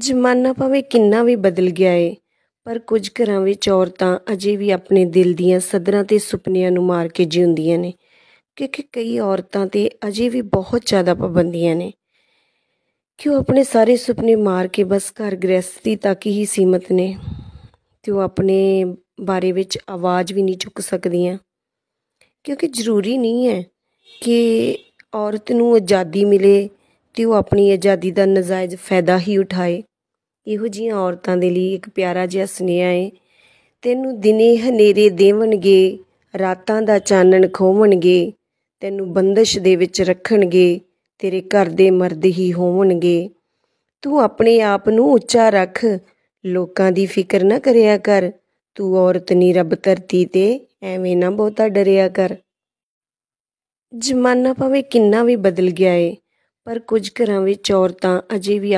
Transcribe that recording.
ਜ਼ਮਾਨਾ ਭਾਵੇਂ ਕਿੰਨਾ ਵੀ ਬਦਲ ਗਿਆ ਏ ਪਰ ਕੁਝ ਘਰਾਂ ਵਿੱਚ ਔਰਤਾਂ ਅਜੇ ਵੀ ਆਪਣੇ ਦਿਲ ਦੀਆਂ ਸਦਰਾਂ ਤੇ ਸੁਪਨਿਆਂ ਨੂੰ ਮਾਰ ਕੇ ਜਿਉਂਦੀਆਂ ਨੇ ਕਿਉਂਕਿ ਕਈ ਔਰਤਾਂ ਤੇ ਅਜੇ ਵੀ ਬਹੁਤ ਜ਼ਿਆਦਾ ਪਾਬੰਦੀਆਂ ਨੇ ਕਿ ਉਹ ਆਪਣੇ ਸਾਰੇ ਸੁਪਨੇ ਮਾਰ ਕੇ ਬਸ ਘਰ ਗ੍ਰਸਤੀ ਤੱਕ ਹੀ ਸੀਮਤ ਨੇ ਤੇ ਉਹ ਆਪਣੇ ਬਾਰੇ ਵਿੱਚ ਆਵਾਜ਼ ਵੀ ਨਹੀਂ ਚੁੱਕ ਸਕਦੀਆਂ ਕਿਉਂਕਿ ਜ਼ਰੂਰੀ ਨਹੀਂ ਹੈ ਕਿ ਔਰਤ ਨੂੰ ਆਜ਼ਾਦੀ ਮਿਲੇ ਤੇ ਉਹ ਆਪਣੀ ਆਜ਼ਾਦੀ ਦਾ ਨਜਾਇਜ਼ ਫਾਇਦਾ ਹੀ ਉਠਾਏ ਇਹੋ ਜੀਆਂ ਔਰਤਾਂ ਦੇ ਲਈ ਇੱਕ ਪਿਆਰਾ ਜਿਹਾ ਸੁਨੇਹਾ ਹੈ ਤੈਨੂੰ ਦਿਨੇ ਹਨੇਰੇ ਦੇਵਣਗੇ ਰਾਤਾਂ ਦਾ ਚਾਨਣ ਖੋਵਣਗੇ ਤੈਨੂੰ ਬੰਦਸ਼ ਦੇ ਵਿੱਚ ਰੱਖਣਗੇ ਤੇਰੇ ਘਰ ਦੇ ਮਰਦ ਹੀ ਹੋਵਣਗੇ ਤੂੰ ਆਪਣੇ ਆਪ ਨੂੰ ਉੱਚਾ ਰੱਖ ਲੋਕਾਂ ਦੀ ਫਿਕਰ ਨਾ ਕਰਿਆ ਕਰ ਤੂੰ ਔਰਤ ਨਹੀਂ ਰੱਬ ਧਰਤੀ ਤੇ ਐਵੇਂ ਨਾ ਬਹੁਤਾ ਡਰਿਆ ਕਰ ਜ਼ਮਾਨਾ ਭਾਵੇਂ ਕਿੰਨਾ ਵੀ ਬਦਲ ਗਿਆ ਏ ਪਰ ਕੁਝ ਘਰਾਂ ਵਿੱਚ ਔਰਤਾਂ ਅਜੇ ਵੀ